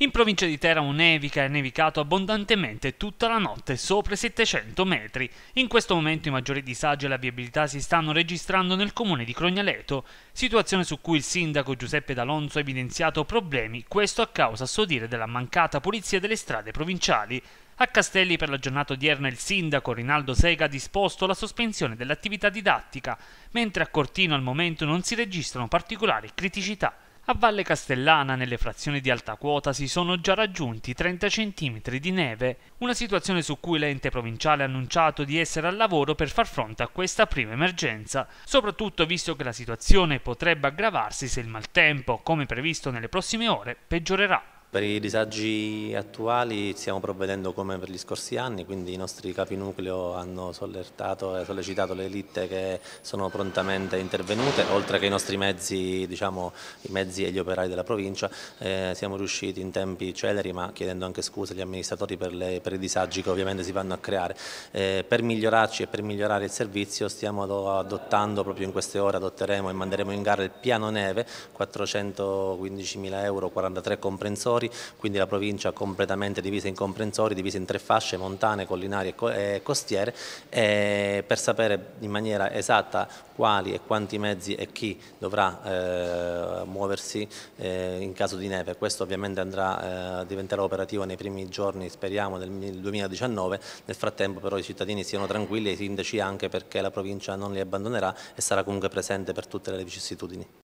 In provincia di Teramo nevica e nevicato abbondantemente tutta la notte sopra i 700 metri. In questo momento i maggiori disagi alla viabilità si stanno registrando nel comune di Crognaleto, situazione su cui il sindaco Giuseppe D'Alonso ha evidenziato problemi, questo a causa a suo dire della mancata pulizia delle strade provinciali. A Castelli per la giornata odierna il sindaco Rinaldo Sega ha disposto la sospensione dell'attività didattica, mentre a Cortino al momento non si registrano particolari criticità. A Valle Castellana, nelle frazioni di alta quota, si sono già raggiunti 30 cm di neve, una situazione su cui l'ente provinciale ha annunciato di essere al lavoro per far fronte a questa prima emergenza, soprattutto visto che la situazione potrebbe aggravarsi se il maltempo, come previsto nelle prossime ore, peggiorerà. Per i disagi attuali stiamo provvedendo come per gli scorsi anni, quindi i nostri capi nucleo hanno sollecitato le elite che sono prontamente intervenute, oltre che i nostri mezzi, diciamo, i mezzi e gli operai della provincia, eh, siamo riusciti in tempi celeri, ma chiedendo anche scuse agli amministratori per, le, per i disagi che ovviamente si vanno a creare. Eh, per migliorarci e per migliorare il servizio stiamo adottando, proprio in queste ore adotteremo e manderemo in gara il piano neve, 415.000 euro, 43 comprensori, comprensori, quindi la provincia completamente divisa in comprensori, divisa in tre fasce, montane, collinari e costiere, e per sapere in maniera esatta quali e quanti mezzi e chi dovrà eh, muoversi eh, in caso di neve. Questo ovviamente andrà, eh, diventerà operativo nei primi giorni, speriamo, del 2019. Nel frattempo però i cittadini siano tranquilli e i sindaci anche perché la provincia non li abbandonerà e sarà comunque presente per tutte le vicissitudini.